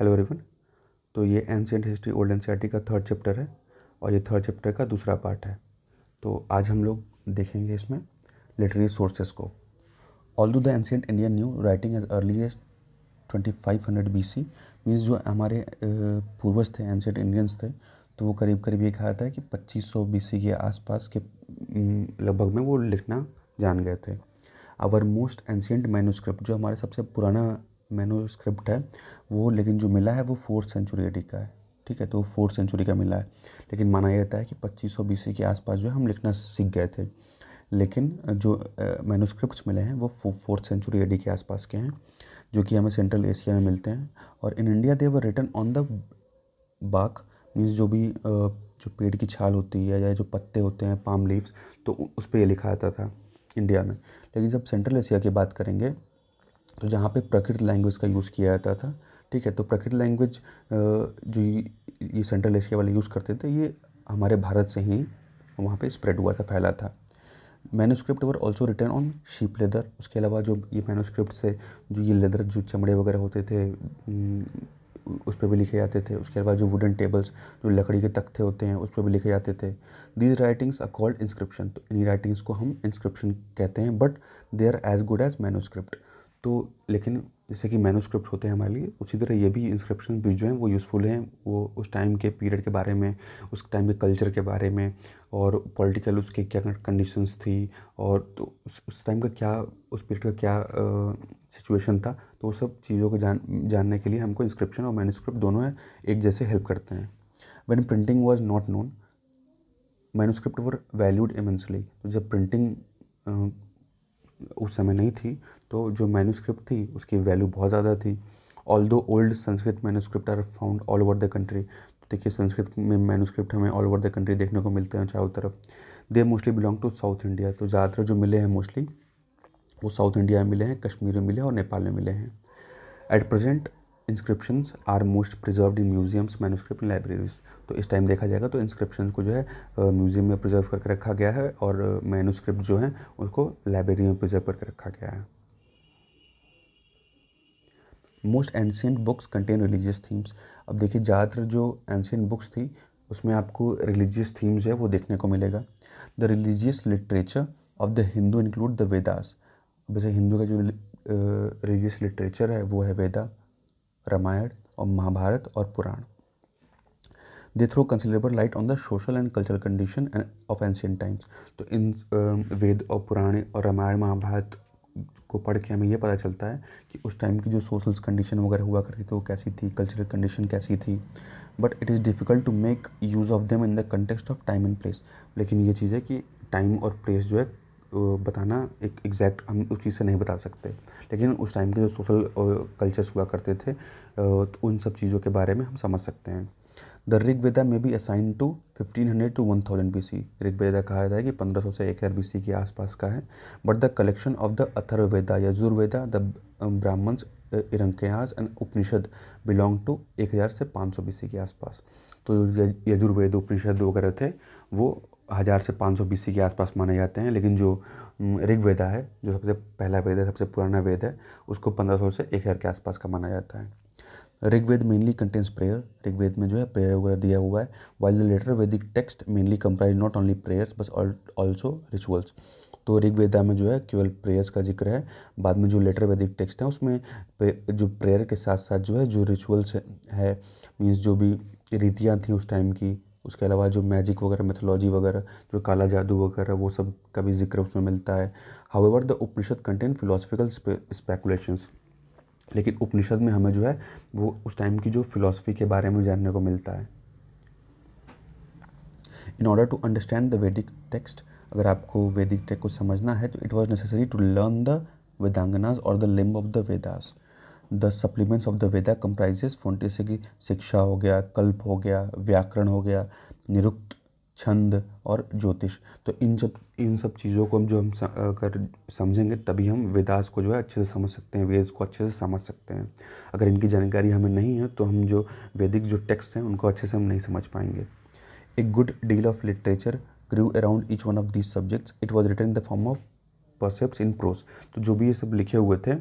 Hello रिवन तो ये एंशियंट हिस्ट्री ओल्ड एन का थर्ड चैप्टर है और ये थर्ड चैप्टर का दूसरा पार्ट है तो आज हम लोग देखेंगे इसमें लिटरेरी सोर्सेज को although the ancient Indian knew writing as earliest twenty five hundred B C means जो हमारे पूर्वज थे एंशियंट इंडियंस थे तो वो करीब करीब ये कहा था कि पच्चीस सौ बी सी के आसपास के लगभग में वो लिखना जान गए थे आवर मोस्ट एंशियंट मैनोस्क्रिप्ट जो हमारे सबसे पुराना मैनोस्क्रिप्ट है वो लेकिन जो मिला है वो फोर्थ सेंचुरी एडी का है ठीक है तो फोर्थ सेंचुरी का मिला है लेकिन माना जाता है कि 2500 बीस के आसपास जो है हम लिखना सीख गए थे लेकिन जो मैनुस्क्रिप्ट मिले हैं वो फोर्थ सेंचुरी एडी के आसपास के हैं जो कि हमें सेंट्रल एशिया में मिलते हैं और in India they written on the bark means जो भी जो पेड़ की छाल होती है या जो पत्ते होते हैं पाम लीव्स तो उस पर ये लिखा जाता था इंडिया में लेकिन जब सेंट्रल एशिया की बात करेंगे तो जहाँ पे प्रकृत लैंग्वेज का यूज़ किया जाता था ठीक है तो प्रकृत लैंग्वेज जो ये सेंट्रल एशिया वाले यूज़ करते थे ये हमारे भारत से ही वहाँ पे स्प्रेड हुआ था फैला था manuscript were also written on sheep leather उसके अलावा जो ये मैनोस्क्रिप्ट से जो ये लेदर जो चमड़े वगैरह होते थे उस पर भी लिखे जाते थे उसके अलावा जो वुडन टेबल्स जो लकड़ी के तख्ते होते हैं उस पर भी लिखे जाते थे these writings are called called inscription तो इन्हीं राइटिंग्स को हम इंस्क्रिप्शन कहते हैं but they are as good as manuscript तो लेकिन जैसे कि मैनोस्क्रिप्ट होते हैं हमारे लिए उसी तरह ये भी इंस्क्रिप्शन भी जो हैं वो यूज़फुल हैं वो उस टाइम के पीरियड के बारे में उस टाइम के कल्चर के बारे में और पॉलिटिकल उसके क्या कंडीशंस थी और तो उस उस टाइम का क्या उस पीरियड का क्या सिचुएशन था तो वो सब चीज़ों को जान जानने के लिए हमको इंस्क्रिप्शन और मैनोस्क्रिप्ट दोनों है, एक जैसे हेल्प करते हैं when printing was not known manuscript were valued immensely तो जब प्रिंटिंग उस समय नहीं थी तो जो मैन्यूस्क्रिप्ट थी उसकी वैल्यू बहुत ज़्यादा थी although old Sanskrit manuscript are found all over the country देखिए संस्कृत में मैन्यूस्क्रिप्ट हमें ऑल ओवर द कंट्री देखने को मिलते हैं चारों तरफ they mostly belong to south India तो ज़्यादातर जो मिले हैं मोस्टली वो साउथ इंडिया में मिले हैं कश्मीर में मिले हैं और नेपाल में मिले हैं at present inscriptions are most preserve in museums manuscript libraries तो इस टाइम देखा जाएगा तो इंस्क्रिप्शन को जो है म्यूज़ियम में प्रिजर्व करके रखा गया है और मैनुस्क्रिप्ट जो है उसको लाइब्रेरी में प्रिजर्व करके रखा गया है most ancient books contain religious themes अब देखिए ज़्यादातर जो एंशियंट बुक्स थी उसमें आपको रिलीजियस थीम्स है वो देखने को मिलेगा the religious literature of the Hindu include the Vedas वैसे हिंदू का जो रिलीजियस लिटरेचर है वो है वेदा रामायण और महाभारत और Purana they throw considerable light on the social and cultural condition of ancient times तो इन वेद और पुराने और रामायण महाभारत को पढ़ के हमें यह पता चलता है कि उस टाइम की जो सोशल कंडीशन वगैरह हुआ करती थी वो कैसी थी कल्चरल कंडीशन कैसी थी but it is difficult to make use of them in the context of time and place लेकिन ये चीज़ है कि टाइम और प्लेस जो है बताना एक एग्जैक्ट हम उस चीज़ से नहीं बता सकते लेकिन उस टाइम के जो सोशल कल्चर्स हुआ करते थे तो उन सब चीज़ों के बारे में हम समझ सकते हैं द ऋग वेदा में be assign to 1500 to 1000 thousand B C Rigveda Veda कहा जाता है कि 1500 से 1000 बी सी के आसपास का है but the collection of the Atharvaveda Yajurveda the Brahmanas Aranyakas and Upanishad belong to 1000 से 500 बीसी के आसपास तो यजुर्वेद उपनिषद वगैरह थे वो हज़ार से पाँच सौ बीसी के आसपास माने जाते हैं लेकिन जो ऋग्वेदा है जो सबसे पहला वेद है सबसे पुराना वेद है उसको सौ से हज़ार के आसपास का माना जाता है Rigveda mainly contains prayer Rigveda में जो है प्रेयर वगैरह दिया हुआ है while the later Vedic text mainly comprise not only prayers but also rituals तो ऋग्वेदा में जो है केवल प्रेयर्स का जिक्र है बाद में जो लेटर वैदिक टेक्स्ट है उसमें जो प्रेयर के साथ साथ जो है जो रिचुअल्स है मीन्स जो भी रीतियाँ थी उस टाइम की उसके अलावा जो मैजिक वगैरह मेथोलॉजी वगैरह जो काला जादू वगैरह वो सब का भी जिक्र उसमें मिलता है however the Upanishad content philosophical speculations लेकिन उपनिषद में हमें जो है वो उस टाइम की जो फिलॉसफी के बारे में जानने को मिलता है in order to understand the Vedic text अगर आपको वैदिक टेक्स्ट को समझना है तो it was necessary to learn the Vedangas और the limb of the Vedas the supplements of the Veda comprises फोन से कि शिक्षा हो गया कल्प हो गया व्याकरण हो गया निरुक्त छंद और ज्योतिष तो इन सब इन सब चीज़ों को हम जो हम अगर समझेंगे तभी हम वेदास को जो है अच्छे से समझ सकते हैं वेद को अच्छे से समझ सकते हैं अगर इनकी जानकारी हमें नहीं है तो हम जो वैदिक जो टेक्स्ट हैं उनको अच्छे से हम नहीं समझ पाएंगे a good deal of literature grew around each one of these subjects it was written in the form of precept in prose तो जो भी ये सब लिखे हुए थे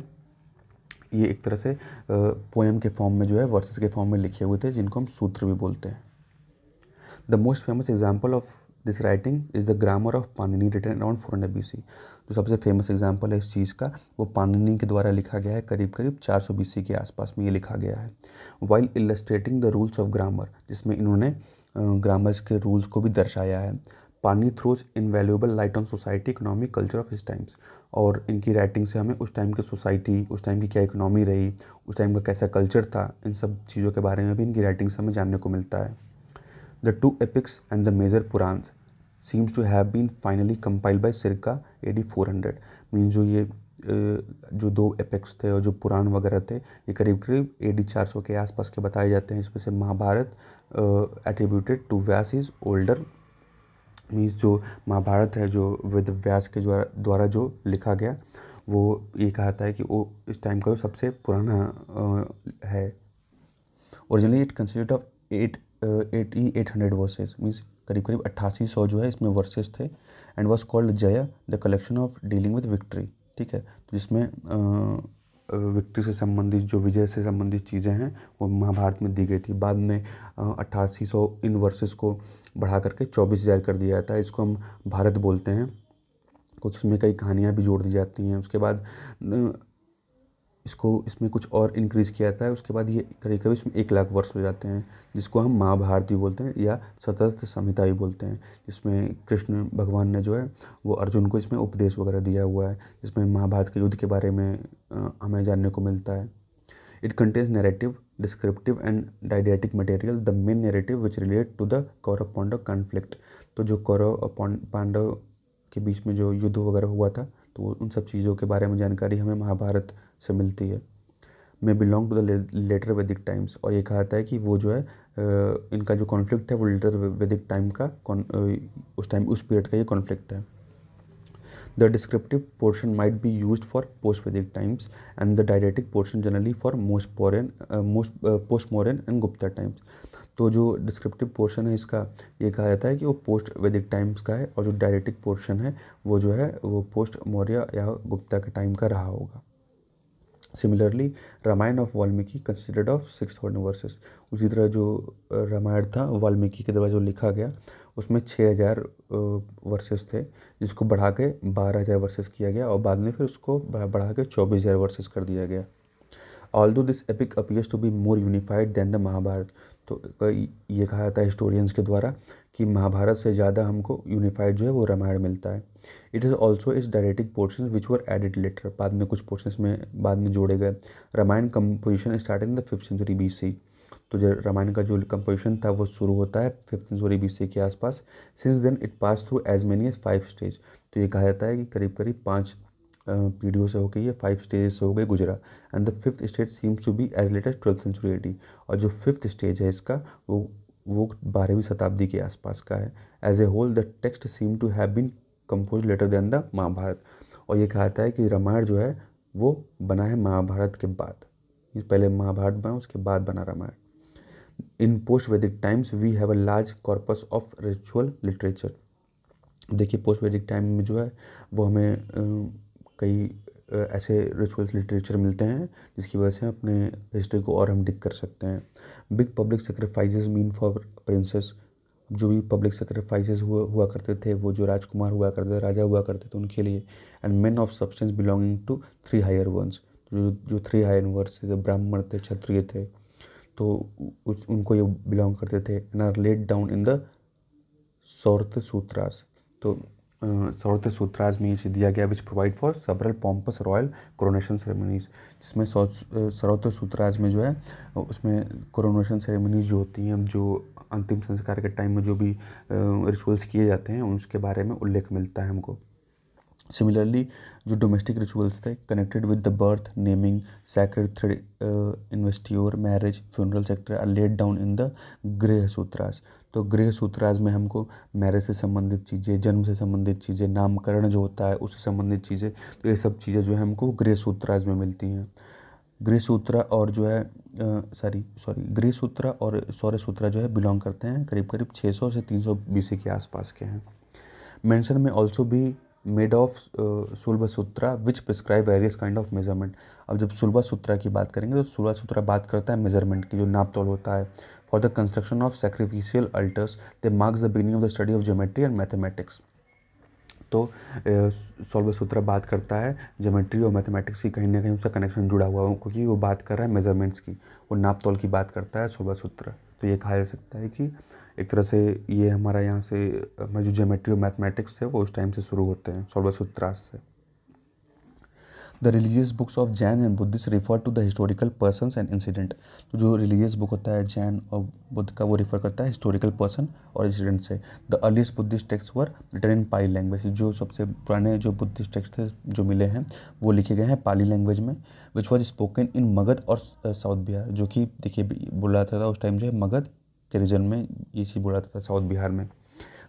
ये एक तरह से पोएम के फॉर्म में जो है वर्सेस के फॉर्म में लिखे हुए थे जिनको हम सूत्र भी बोलते हैं The most famous example of this writing is the grammar of Panini written around four hundred B C जो सबसे फेमस एग्जाम्पल है इस चीज़ का वो पानिनी के द्वारा लिखा गया है करीब करीब चार सौ बी सी के आसपास में ये लिखा गया है while illustrating the rules of grammar जिसमें इन्होंने ग्रामर्स के रूल्स को भी दर्शाया है Panini throws valuable light on society economic culture of his times और इनकी राइटिंग से हमें उस टाइम की सोसाइटी उस टाइम की क्या इकोनॉमी रही उस टाइम का कैसा कल्चर था इन सब चीज़ों के बारे में भी इनकी राइटिंग से हमें जानने को मिलता है The two epics and the major Purans seems to have been finally compiled by circa AD 400 means जो ये जो दो एपिक्स थे और जो पुराण वगैरह थे ये करीब करीब ए डी चार सौ के आसपास के बताए जाते हैं इसमें से Mahabharata attributed to Vyasa is older means जो महाभारत है जो वेद व्यास के द्वारा द्वारा जो लिखा गया वो ये कहता है कि वो इस टाइम का जो सबसे पुराना है originally it consist of eight eighty eight hundred verses means करीब करीब अट्ठासी सौ जो है इसमें वर्सेज थे and was called Jaya the collection of dealing with victory ठीक है तो जिसमें विक्ट्री से संबंधित जो विजय से संबंधित चीज़ें हैं वो महाभारत में दी गई थी बाद में अट्ठासी सौ इन वर्सेस को बढ़ा करके चौबीस हज़ार कर दिया जाता है इसको हम भारत बोलते हैं कुछ इसमें कई कहानियाँ भी जोड़ दी जाती हैं उसके बाद इसको इसमें कुछ और इंक्रीज़ किया जाता है उसके बाद ये कभी कभी इसमें एक लाख वर्ष हो जाते हैं जिसको हम महाभारत भी बोलते हैं या सतर्थ संहिता भी बोलते हैं जिसमें कृष्ण भगवान ने जो है वो अर्जुन को इसमें उपदेश वगैरह दिया हुआ है जिसमें महाभारत के युद्ध के बारे में हमें जानने को मिलता है it contains narrative descriptive and didactic material the main narrative which relate to the Kaurava Pandava conflict तो जो कौरव पांडव के बीच में जो युद्ध वगैरह हुआ था तो उन सब चीज़ों के बारे में जानकारी हमें महाभारत से मिलती है may belong to the later Vedic times और ये कहा जाता है कि वो जो है इनका जो कॉन्फ्लिक्ट है वो लेटर वैदिक टाइम का उस टाइम उस पीरियड का ये कॉन्फ्लिक्ट है the descriptive portion might be use for post Vedic times and the didactic portion generally for post Mauryan post post Mauryan and Gupta times तो जो डिस्क्रिप्टिव पोर्शन है इसका ये कहा जाता है कि वो पोस्ट वैदिक टाइम्स का है और जो डायरेटिक पोर्शन है वो जो है वो पोस्ट मौर्य या गुप्ता के टाइम का रहा होगा similarly Ramayana of Valmiki considered of six thousand verses उसी तरह जो रामायण था वाल्मीकि के द्वारा जो लिखा गया उसमें छः हज़ार वर्सेस थे जिसको बढ़ा के बारह हज़ार वर्सेस किया गया और बाद में फिर उसको बढ़ा के चौबीस हज़ार वर्सेस कर दिया गया although this epic appears to be more unified than the Mahabharata तो ये कहा जाता है हिस्टोरियंस के द्वारा कि महाभारत से ज़्यादा हमको यूनिफाइड जो है वो रामायण मिलता है it is also is didactic portion which were added later बाद में कुछ पोर्शन में बाद में जोड़े गए Ramayana composition start in the fifth century B C तो जो रामायण का जो कंपोजिशन था वो शुरू होता है फिफ्थ सेंचुरी बी सी के आसपास since then it pass through as many as five stage तो ये कहा जाता है कि करीब करीब पाँच पीढ़ियों से होकर ये फाइव स्टेज से हो गई गुजरा and the fifth stage seems to be as latest twelfth century AD और जो फिफ्थ स्टेज है इसका वो वो बारहवीं शताब्दी के आसपास का है as a whole the text seem to have been compose later than the Mahabharata और ये कहता है कि रामायण जो है वो बना है महाभारत के बाद पहले महाभारत बना उसके बाद बना Ramayana in post Vedic times we have a large corpus of ritual literature देखिए पोस्ट वैदिक टाइम में जो है वो हमें कई ऐसे रिचुअल्स लिटरेचर मिलते हैं जिसकी वजह से अपने हिस्ट्री को और हम डिक कर सकते हैं big public sacrifices mean for princes जो भी पब्लिक सेक्रीफाइसेस हुआ हुआ करते थे वो जो राजकुमार हुआ करते थे राजा हुआ करते थे उनके लिए and man of substance belonging to three higher ones जो जो थ्री हायर वंस थे ब्राह्मण थे क्षत्रिय थे तो उस उनको ये बिलोंग करते थे and are laid down in the Sutras तो सौरत सूत्राज में ये दिया गया which provide for several pompous royal coronation ceremonies जिसमें सौरत सूत्राज में जो है उसमें कोरोनेशन सेरेमनीज जो होती हैं जो अंतिम संस्कार के टाइम में जो भी रिचुअल्स किए जाते हैं उसके बारे में उल्लेख मिलता है हमको सिमिलरली जो डोमेस्टिक रिचुअल्स थे connected with the birth naming sacred thread investiture marriage funeral सेक्टर are laid down in the Grihya Sutras तो गृह सूत्राज में हमको मैरिज से संबंधित चीज़ें जन्म से संबंधित चीज़ें नामकरण जो होता है उससे संबंधित चीज़ें तो ये सब चीज़ें जो है हमको गृह सूत्राज में मिलती हैं गृह सूत्र और जो है सॉरी सॉरी गृह सूत्र और सौर्य सूत्र जो है बिलोंग करते हैं करीब करीब 600 से 300 बीसी के आसपास के हैं मेंशन में ऑल्सो भी made of Sulva Sutra which prescribe various kind of measurement अब जब सुलभ सूत्रा की बात करेंगे तो सुलभ सूत्रा बात करता है मेजरमेंट की जो नापतोल होता है for the construction of sacrificial altars they marks the beginning of the study of geometry and mathematics तो सोलभ uh, सूत्र बात करता है ज्योमेट्री और मैथमेटिक्स की कहीं ना कहीं उसका कनेक्शन जुड़ा हुआ है क्योंकि वो बात कर रहा है मेजरमेंट्स की वो नापतोल की बात करता है सोलभ सूत्र तो ये कहा जा सकता है कि एक तरह से ये हमारा यहाँ से हमारे जो जोमेट्री और मैथमेटिक्स थे वो उस टाइम से शुरू होते हैं सोलह त्रास से the religious books of Jain and Buddhist refer to the historical person and incident तो जो रिलीजियस बुक होता है जैन और बुद्ध का वो रिफर करता है हिस्टोरिकल पर्सन और इंसिडेंट से the earliest Buddhist text were written in Pali language जो सबसे पुराने जो बुद्धिस्ट थे जो मिले हैं वो लिखे गए हैं पाली लैंग्वेज में which was spoken in Magadha और साउथ बिहार जो कि देखिए बोला जाता था उस टाइम जो है मगध के रीजन में ये चीज़ बोला जाता था साउथ बिहार में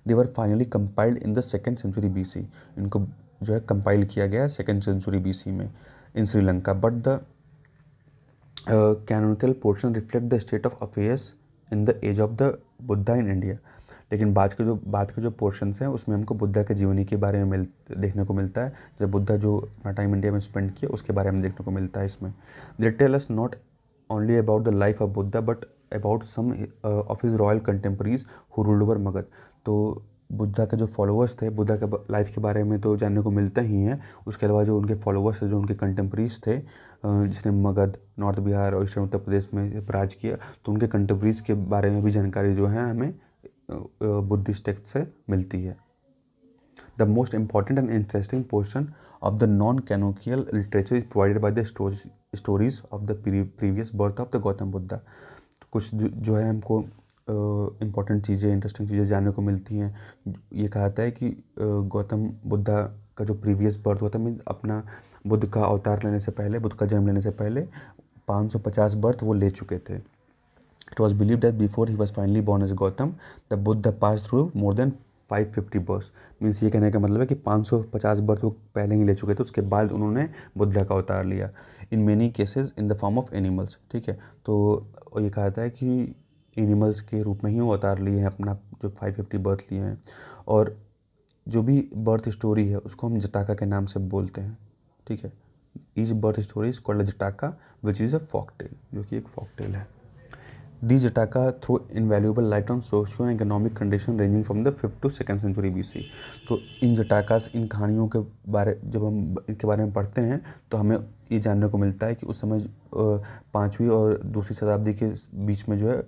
they were finally compiled in the second century B C इनको जो है कंपाइल किया गया सेकेंड सेंचुरी बी सी में in Sri Lanka but the canonical portion reflect the state of affairs in the age of the Buddha in India लेकिन बाद के जो बाद के जो पोर्शन हैं उसमें हमको बुद्धा के जीवनी के बारे में मिल देखने को मिलता है जब बुद्धा जो अपना टाइम इंडिया में स्पेंड किया उसके बारे में देखने को मिलता है इसमें they tell us not only about the life of Buddha but about some of his royal contemporaries who ruled over Magadha तो बुद्धा के जो फॉलोअर्स थे बुद्धा के लाइफ के बारे में तो जानने को मिलता ही है उसके अलावा जो उनके फॉलोअर्स थे जो उनके कंटेम्प्रीज थे जिसने मगध नॉर्थ बिहार और ईस्टर्न उत्तर प्रदेश में राज किया तो उनके कंटेम्प्रीज के बारे में भी जानकारी जो है हमें बुद्धिस्ट टेक्स्ट से मिलती है the most important and interesting portion of the non canonical literature is provided by the stories of the previous birth of the Gautam Buddha कुछ जो है हमको इम्पॉर्टेंट चीज़ें इंटरेस्टिंग चीज़ें जानने को मिलती हैं ये कहा जाता है कि गौतम बुद्धा का जो प्रीवियस बर्थ हुआ था मीन अपना बुद्ध का अवतार लेने से पहले बुद्ध का जन्म लेने से पहले 550 बर्थ वो ले चुके थे it was believe that before he was finally born as Gautam the Buddha pass through more than 550 birth means ये कहने का मतलब है कि 550 बर्थ वो पहले ही ले चुके थे उसके बाद उन्होंने बुद्ध का अवतार लिया in many cases in the form of animals ठीक है तो ये कहा जाता है कि एनिमल्स के रूप में ही वो उतार लिए हैं अपना जो फाइव फिफ्टी बर्थ लिए हैं और जो भी बर्थ स्टोरी है उसको हम जटाका के नाम से बोलते हैं ठीक है each birth story is called Jataka which is a folk tale जो कि एक फॉक टेल है the Jataka throw invaluable light on socio and economic condition ranging from the fifth to second century B C तो इन जटाकास इन कहानियों के बारे जब हम इनके बारे में पढ़ते हैं तो हमें ये जानने को मिलता है कि उस समय पाँचवीं और दूसरी शताब्दी के बीच में जो है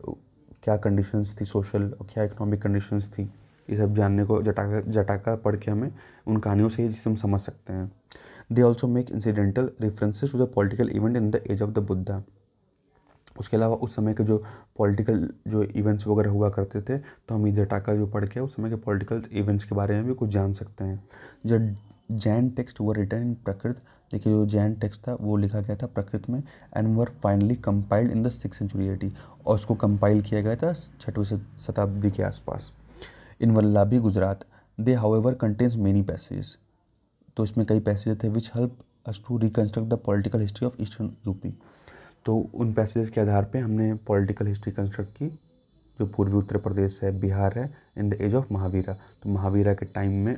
क्या कंडीशंस थी सोशल और क्या इकोनॉमिक कंडीशंस थी ये सब जानने को जटाका जटाका पढ़ के हमें उन कहानियों से जिसे हम समझ सकते हैं they also make incidental references to the political event in the age of the Buddha उसके अलावा उस समय के जो पॉलिटिकल जो इवेंट्स वगैरह हुआ करते थे तो हम जटाका जो पढ़ के उस समय के पॉलिटिकल इवेंट्स के बारे में भी कुछ जान सकते हैं जब जैन टेक्स्ट हुआ रिटर्न इन प्रकृत देखिए जो जैन टेक्स्ट था वो लिखा गया था प्रकृत में and were finally compiled in the six century A D और उसको कंपाइल किया गया था छठवीं शताब्दी के आसपास in Valabhi Gujarat they however contains many passage तो इसमें कई पैसेज थे which help us to reconstruct the political history of eastern UP तो उन पैसेज के आधार पर हमने पॉलिटिकल हिस्ट्री कंस्ट्रक्ट की जो पूर्वी उत्तर प्रदेश है बिहार है in the age of Mahavira तो महावीरा के टाइम में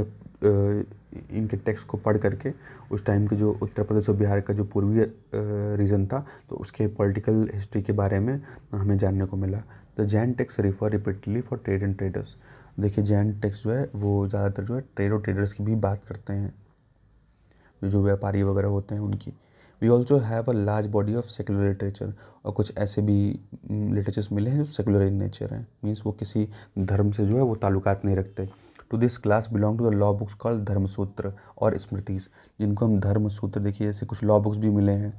इनके टेक्स्ट को पढ़ करके उस टाइम के जो उत्तर प्रदेश और बिहार का जो पूर्वी रीजन था तो उसके पॉलिटिकल हिस्ट्री के बारे में हमें जानने को मिला the Jain texts refer repeatedly for trade and traders देखिए जैन टेक्स जो है वो ज़्यादातर जो है ट्रेड और ट्रेडर्स की भी बात करते हैं जो व्यापारी वगैरह होते हैं उनकी we also have a large body of secular literature और कुछ ऐसे भी लिटरेचर्स मिले हैं जो सेकुलर इन नेचर हैं मीन्स वो किसी धर्म से जो है वो ताल्लुकात नहीं रखते to this class belong to the law books called Dharmasutra और स्मृतिस जिनको हम धर्मसूत्र देखिए ऐसे कुछ लॉ बुक्स भी मिले हैं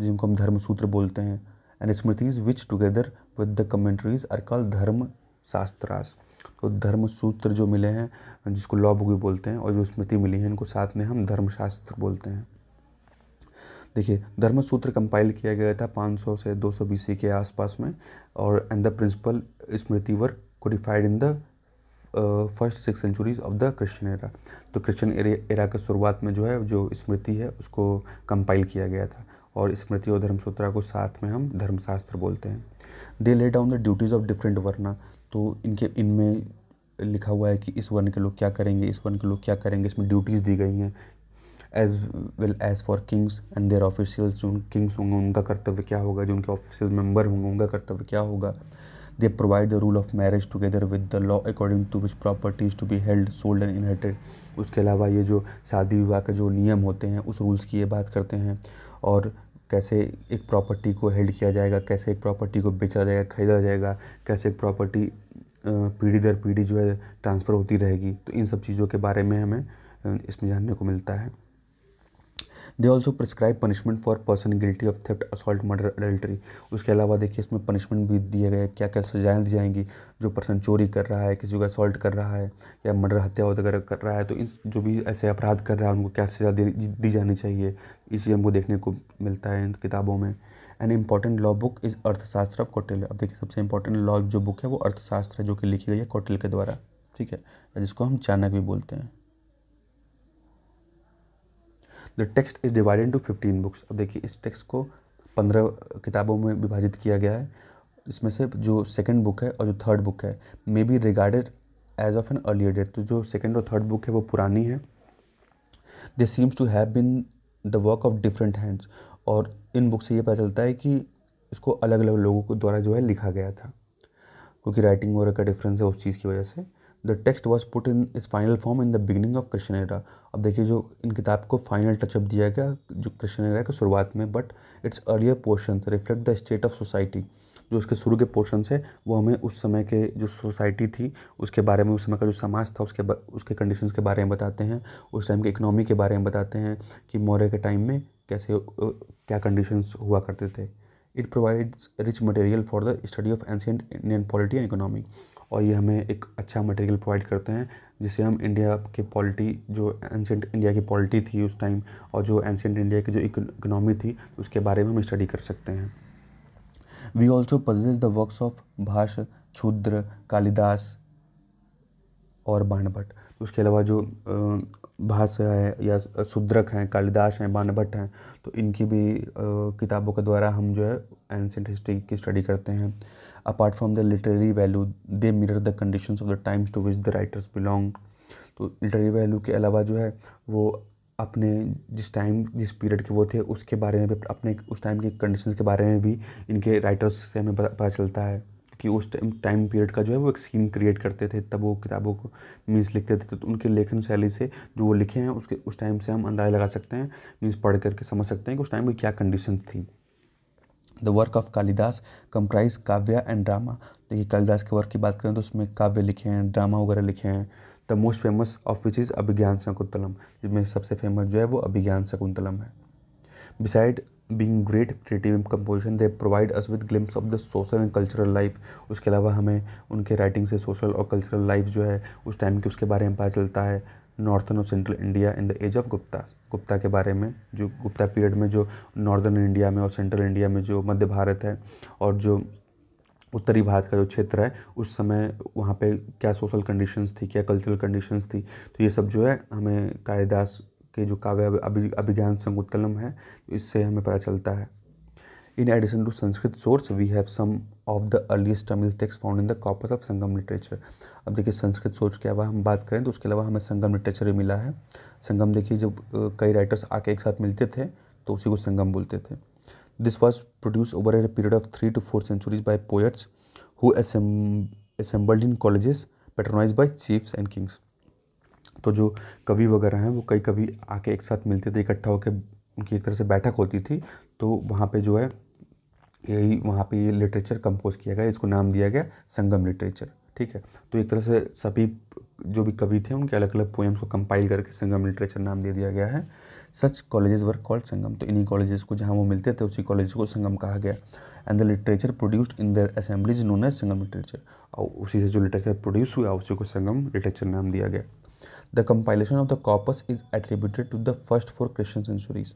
जिनको हम धर्मसूत्र बोलते हैं and Smritis which together with the commentaries are call Dharmashastras तो धर्म सूत्र जो मिले हैं जिसको लॉ बुक भी बोलते हैं और जो स्मृति मिली है इनको साथ में हम धर्मशास्त्र बोलते हैं देखिए धर्मसूत्र कंपाइल किया गया था 500 से 200 बीसी के आसपास में और and the principal Smriti were codified in the first six centuries of the Christian era तो क्रिश्चियन एरा के शुरुआत में जो है जो स्मृति है उसको कंपाइल किया गया था और स्मृति और धर्मसूत्रा को साथ में हम धर्मशास्त्र बोलते हैं they lay down the duties of different varna तो इनके इनमें लिखा हुआ है कि इस वर्ण के लोग क्या करेंगे इस वर्ण के लोग क्या करेंगे इसमें ड्यूटीज़ दी गई हैं as well as for kings and their officials जो किंग्स होंगे उनका कर्तव्य क्या होगा जो उनके ऑफिशियल मेंबर होंगे उनका कर्तव्य क्या होगा they provide the rule of marriage together with the law according to which properties to be held sold and inherited उसके अलावा ये जो शादी विवाह के जो नियम होते हैं उस रूल्स की ये बात करते हैं और कैसे एक प्रॉपर्टी को हेल्ड किया जाएगा कैसे एक प्रॉपर्टी को बेचा जाएगा खरीदा जाएगा कैसे एक प्रॉपर्टी पीढ़ी दर पीढ़ी जो है ट्रांसफ़र होती रहेगी तो इन सब चीज़ों के बारे में हमें इसमें जानने को मिलता है they also prescribe punishment for person guilty of theft assault murder adultery उसके अलावा देखिए इसमें पनिशमेंट भी दिए गए क्या क्या सजाएं दी जाएंगी जो पर्सन चोरी कर रहा है किसी को असॉल्ट कर रहा है या मर्डर हत्या वगैरह कर रहा है तो इन जो भी ऐसे अपराध कर रहा है उनको क्या सजा दी जानी चाहिए इसी हमको देखने को मिलता है इन किताबों में an important law book is Arthashastra of Kautilya अब देखिए सबसे इम्पॉर्टेंट लॉ जो बुक है वो अर्थशास्त्र है जो कि लिखी गई है कौटिल्य के द्वारा ठीक है जिसको हम चाणक्य भी बोलते हैं the text is divided to fifteen books अब देखिए इस टेक्स्ट को पंद्रह किताबों में विभाजित किया गया है इसमें से जो सेकेंड बुक है और जो थर्ड बुक है may be regarded as of an earlier date तो जो सेकेंड और थर्ड बुक है वो पुरानी है they seems to have been the work of different hands और इन बुक से ये पता चलता है कि इसको अलग अलग लोगों के द्वारा जो है लिखा गया था क्योंकि राइटिंग वगैरह का डिफरेंस है उस चीज़ की वजह से the text was put in its final form in the beginning of Christian era अब देखिए जो इन किताब को फाइनल टचअप दिया गया जो कृष्ण एरा के शुरुआत में but its earlier portion reflect the state of society जो उसके शुरू के पोर्शन है वो हमें उस समय के जो सोसाइटी थी उसके बारे में उस समय का जो समाज था उसके उसके कंडीशन के बारे में बताते हैं उस टाइम के इकनॉमी के बारे में बताते हैं कि मौर्य के टाइम में कैसे क्या कंडीशन हुआ करते थे it provides rich material for the study of ancient Indian polity and economy और ये हमें एक अच्छा मटेरियल प्रोवाइड करते हैं जिसे हम इंडिया के पॉलिटी जो एंशेंट इंडिया की पॉलिटी थी उस टाइम और जो एंशेंट इंडिया की जो इकनॉमी थी उसके बारे में हम स्टडी कर सकते हैं we also possess the works of Bhasa Shudraka Kalidas और बाणभट्ट तो उसके अलावा जो भाष है या शुद्रक हैं कालिदास हैं बाणभट्ट हैं तो इनकी भी किताबों के द्वारा हम जो है एंसेंट हिस्ट्री की स्टडी करते हैं apart from the literary value they mirror the condition of the times to which the writers belong तो लिटरेरी वैल्यू के अलावा जो है वो अपने जिस टाइम जिस पीरियड के वो थे उसके बारे में भी अपने उस टाइम के कंडीशंस के बारे में भी इनके राइटर्स से हमें पता चलता है कि उस टाइम टाइम पीरियड का जो है वो एक सीन क्रिएट करते थे तब वो किताबों को मीन्स लिखते थे तो उनके लेखन शैली से जो वो लिखे हैं उसके उस टाइम से हम अंदाज़ा लगा सकते हैं मीन्स पढ़ करके समझ सकते हैं कि उस टाइम की क्या कंडीशन थी the work of Kalidasa comprise kavya and drama तो ये कालिदास के वर्क की बात करें तो उसमें काव्य लिखे हैं ड्रामा वगैरह लिखे हैं the most famous of which is Abhijnana Shakuntalam जिसमें सबसे फेमस जो है वो अभिज्ञान शकुंतलम है beside being great creative composition they provide us with glimpse of the social and cultural life उसके अलावा हमें उनके राइटिंग से सोशल और कल्चरल लाइफ जो है उस टाइम के उसके बारे में पता चलता है नॉर्थन और central India in the age of Gupta Gupta के बारे में जो गुप्ता पीरियड में जो नॉर्दर्न इंडिया में और सेंट्रल इंडिया में जो मध्य भारत है और जो उत्तरी भारत का जो क्षेत्र है उस समय वहाँ पे क्या सोशल कंडीशंस थी क्या कल्चरल कंडीशंस थी तो ये सब जो है हमें कालिदास के जो काव्य अभिज्ञान संगोत्तलम है इससे हमें पता चलता है In addition to Sanskrit source, we have some of the earliest Tamil texts found in the corpus of Sangam literature. अब देखिए संस्कृत सोच के अलावा हम बात करें तो उसके अलावा हमें संगम लिटरेचर भी मिला है संगम देखिए जब कई राइटर्स आके एक साथ मिलते थे तो उसी को संगम बोलते थे this was produce over a period of three to four centuries by poets who assembled in colleges patronize by chiefs and kings तो जो कवि वगैरह हैं वो कई कवि आके एक साथ मिलते थे इकट्ठा होकर उनकी एक तरह से बैठक होती थी तो वहाँ पे जो है यही वहाँ पे ये लिटरेचर कंपोज किया गया इसको नाम दिया गया संगम लिटरेचर ठीक है तो एक तरह से सभी जो भी कवि थे उनके अलग अलग पोएम्स को कंपाइल करके संगम लिटरेचर नाम दे दिया गया है सच कॉलेजेस वर कॉल्ड संगम तो इन्हीं कॉलेजेस को जहाँ वो मिलते थे उसी कॉलेज को संगम कहा गया and the literature produced in their assemblies known as Sangam literature और उसी से जो लिटरेचर प्रोड्यूस हुआ उसी को संगम लिटरेचर नाम दिया गया the compilation of the corpus is attributed to the first four Christian centuries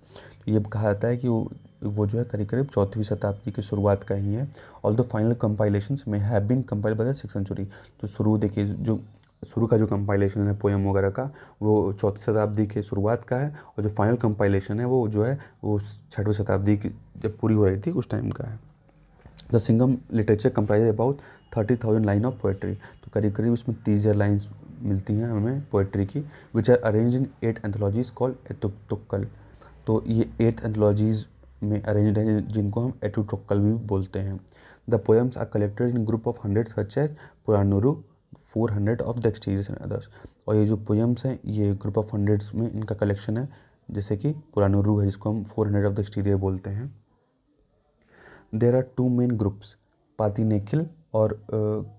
ये कहा जाता है कि वो वो जो है करीब करीब चौथवीं शताब्दी की शुरुआत का ही है all the final compilation may have been compile by the six century तो शुरू देखिए जो शुरू का जो कंपाइलेशन है पोएम वगैरह का वो चौथी शताब्दी के शुरुआत का है और जो फाइनल कंपाइलेशन है वो जो है वो छठवीं शताब्दी की जब पूरी हो रही थी उस टाइम का है the Sangam literature comprises about thirty thousand line of poetry तो करीब करीब इसमें तीस हज़ार लाइन्स मिलती हैं हमें पोएट्री की which are arrange in eight anthologies call एतुक्तुक्कल तो ये एट एंथोलॉजीज़ में अरेंज्ड हैं जिनको हम एटूट्रोकल भी बोलते हैं the poems are collected in group of hundred such as Purananuru four hundred of the exteriors and others और ये जो पोएम्स हैं ये ग्रुप ऑफ हंड्रेड्स में इनका कलेक्शन है जैसे कि पुरानुरु है जिसको हम four hundred of the exterior बोलते हैं there are two main groups Patinenkilkanakku और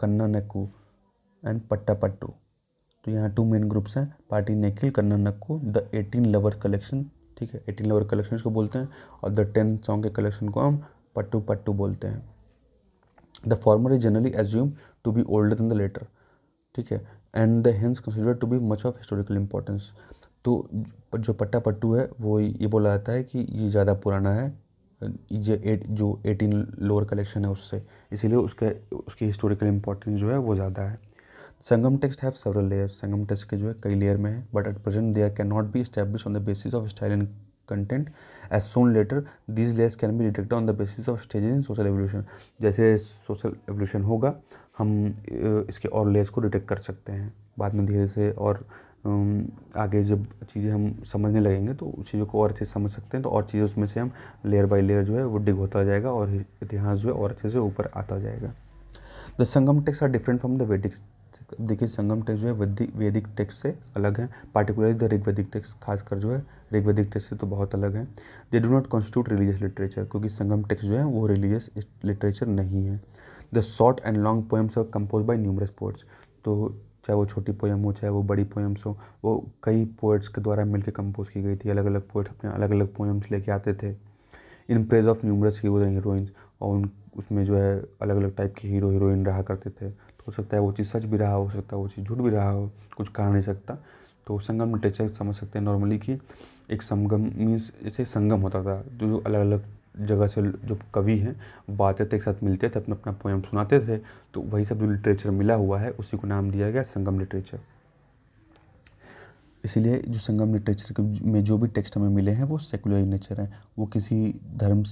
कन्ना नक्कू एंड पट्टा पट्टू तो यहाँ टू मेन ग्रुप्स हैं Patinenkilkanakku the eighteen lower collection ठीक है एटीन लोअर कलेक्शन को बोलते हैं और द टेन सॉन्ग के कलेक्शन को हम पट्टू पट्टू बोलते हैं the former is generally assume to be older than the latter ठीक है and the hence consider to be much of historical importance तो जो पट्टा पट्टू है वो ये बोला जाता है कि ये ज़्यादा पुराना है ये एट जो एटीन लोअर कलेक्शन है उससे इसीलिए उसके उसकी हिस्टोरिकल इंपॉर्टेंस जो है वो ज़्यादा है Sangam text have several layer Sangam text के जो है कई लेयर में है but at present there can not be establish on the basis of style and content as shown later these layers can be detect on the basis of stages in social evolution जैसे social evolution होगा हम इसके और layers को detect कर सकते हैं बाद में धीरे धीरे और आगे जब चीज़ें हम समझने लगेंगे तो उस चीज़ों को और अच्छे से समझ सकते हैं तो और चीज़ें उसमें से हम लेयर बाय लेयर जो है वो डिग होता जाएगा और इतिहास जो है और अच्छे से ऊपर आता जाएगा the Sangam texts are different from the Vedic देखिए संगम टेक्स्ट जो है वैदिक टेक्स्ट से अलग है पार्टिकुलरली द ऋग्वैदिक टेक्स्ट खासकर जो है ऋग्वैदिक टेक्स्ट से तो बहुत अलग है they do not constitute religious literature क्योंकि संगम टेक्स्ट जो है वो रिलीजियस लिटरेचर नहीं है the short and long poems are compose by numerous poets तो चाहे वो छोटी पोएम हो चाहे वो बड़ी पोएम्स हो वो कई पोइट्स के द्वारा मिलकर कंपोज की गई थी अलग अलग पोइट अपने अलग अलग पोएम्स लेके आते थे in praise of numerous heroes and heroines और उन उसमें जो है अलग अलग टाइप के हीरो हीरोइन रहा करते थे हो सकता है वो चीज़ सच भी रहा हो सकता है वो चीज़ झूठ भी रहा हो कुछ कहा नहीं सकता तो संगम लिटरेचर समझ सकते हैं नॉर्मली कि एक संगम मीन्स ऐसे संगम होता था जो अलग अलग जगह से जो कवि हैं वो आते थे एक साथ मिलते थे अपना अपना पोएम सुनाते थे तो वही सब जो लिटरेचर मिला हुआ है उसी को नाम दिया गया संगम लिटरेचर इसीलिए जो संगम लिटरेचर के में जो भी टेक्स्ट हमें मिले हैं वो सेकुलर नेचर हैं वो किसी धर्म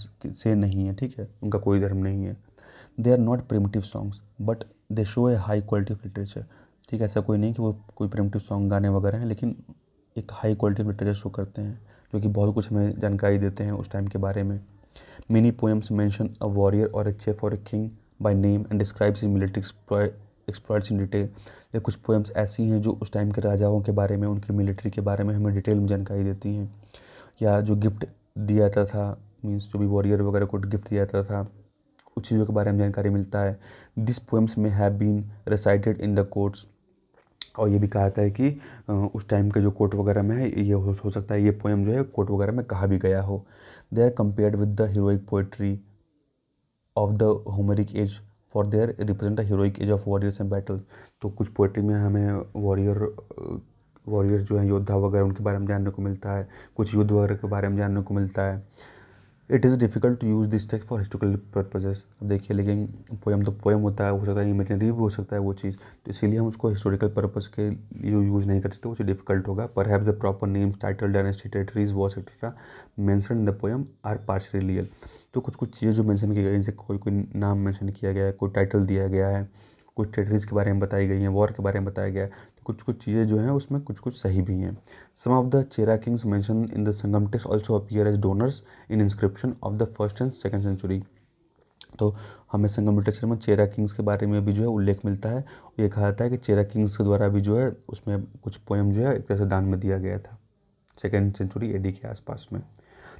से नहीं है ठीक है उनका कोई धर्म नहीं है they are not primitive songs but they show a high quality of literature ठीक है ऐसा कोई नहीं कि वो कोई प्रिमटिव सॉन्ग गाने वगैरह हैं लेकिन एक high quality of literature show करते हैं जो कि बहुत कुछ हमें जानकारी देते हैं उस टाइम के बारे में many poems mention a warrior और ए चेफ और a king by name and describes his military exploits in detail या कुछ पोएम्स ऐसी हैं जो उस टाइम के राजाओं के बारे में उनकी मिलिट्री के बारे में हमें डिटेल में जानकारी देती हैं या जो गिफ्ट दिया जाता था मीन्स जो भी वॉरियर वगैरह को गिफ्ट दिया जाता था कुछ चीज़ों के बारे में जानकारी मिलता है this poems may have been recited in the courts और ये भी कहा जाता है कि उस टाइम के जो कोर्ट वगैरह में है ये हो, हो सकता है ये पोएम जो है कोर्ट वगैरह में कहा भी गया हो they are compare with the heroic poetry of the Homeric age for there represent the heroic age of warriors and battle तो कुछ पोइट्री में हमें वॉरियर वॉरियर्स जो हैं योद्धा वगैरह उनके बारे में जानने को मिलता है कुछ युद्ध वगैरह के बारे में जानने को मिलता है it is difficult to use this texts for historical purposes देखिए लेकिन पोएम तो पोएम होता है हो सकता है इमेजनरी भी हो सकता है वो चीज़ तो इसीलिए हम उसको हिस्टोरिकल पर्पज़ के लिए यूज़ नहीं कर सकते वो चीज़ डिफिकल्ट होगा पर have the proper names title dynasty territories wars etcetera mention in the poem are partially real तो कुछ कुछ चीज़ें जो मैंशन की गई जैसे कोई कोई नाम मैंशन किया गया है कोई टाइटल दिया गया है कुछ टेटरीज के बारे में बताई गई हैं वॉर के बारे में बताया गया है तो कुछ कुछ चीज़ें जो हैं उसमें कुछ कुछ सही भी हैं some of the Chera kings mention in the Sangam texts also appear as donors in inscription of the first and second century तो हमें संगम लिटरेचर में चेरा किंग्स के बारे में भी जो है उल्लेख मिलता है ये कहा जाता है कि चेरा किंग्स के द्वारा भी जो है उसमें कुछ पोएम जो है एक तरह से दान में दिया गया था सेकेंड सेंचुरी एडी के आसपास में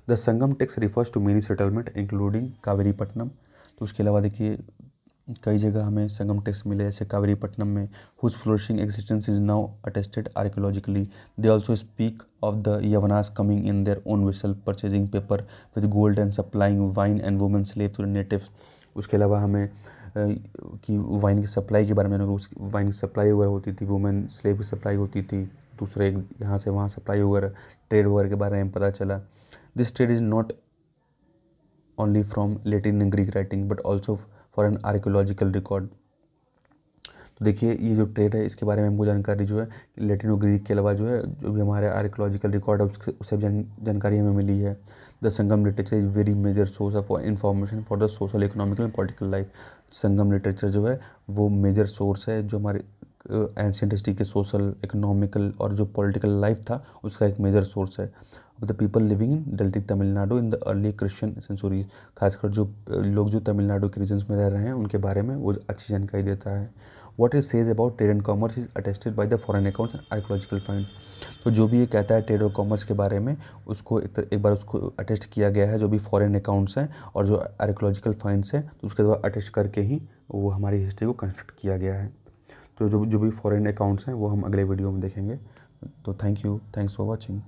the Sangam texts refers to many settlement including Kaveripattinam तो उसके अलावा देखिए कई जगह हमें संगम टेक्स्ट मिले जैसे कावेरीपट्टनम में whose flourishing existence is now attested archaeologically they also speak of the Yavanas coming in their own vessel purchasing pepper with gold and supplying wine and women slave to native उसके अलावा हमें कि वाइन की supply के बारे में wine की supply वगैरह होती थी वुमेन स्लेव की सप्लाई होती थी दूसरे यहाँ से वहाँ सप्लाई वगैरह ट्रेड वगैरह के बारे में पता चला this trade is not only from Latin Greek writing but also for an archaeological record तो देखिए ये जो ट्रेड है इसके बारे में हमको जानकारी जो है लेटिनो ग्रीक के अलावा जो है जो भी हमारे आर्कोलॉजिकल रिकॉर्ड है उसके उससे जान, जानकारी हमें मिली है the Sangam literature is very major source of information for the social economical and political life Sangam literature जो है वो मेजर सोर्स है जो हमारे एंशियंट हिस्ट्री के सोशल इकोनॉमिकल और जो पॉलिटिकल लाइफ था उसका एक मेजर सोर्स है the people living in deltaic Tamil Nadu in the early Christian centuries खासकर जो लोग जो तमिलनाडु के रीजन्स में रह रहे हैं उनके बारे में वो अच्छी जानकारी देता है what is says about trade and commerce is attested by the foreign accounts and archaeological find तो जो भी ये कहता है ट्रेड और कॉमर्स के बारे में उसको एक, तर, एक बार उसको अटेस्ट किया गया है जो भी फ़ॉरन अकाउंट्स हैं और जो आर्कोलॉजिकल फाइंड्स हैं तो उसके द्वारा अटेस्ट करके ही वो हमारी हिस्ट्री को कंस्ट्रक्ट किया गया है तो जो जो भी फॉरेन अकाउंट्स हैं वो हम अगले वीडियो में देखेंगे तो thank you thanks for watching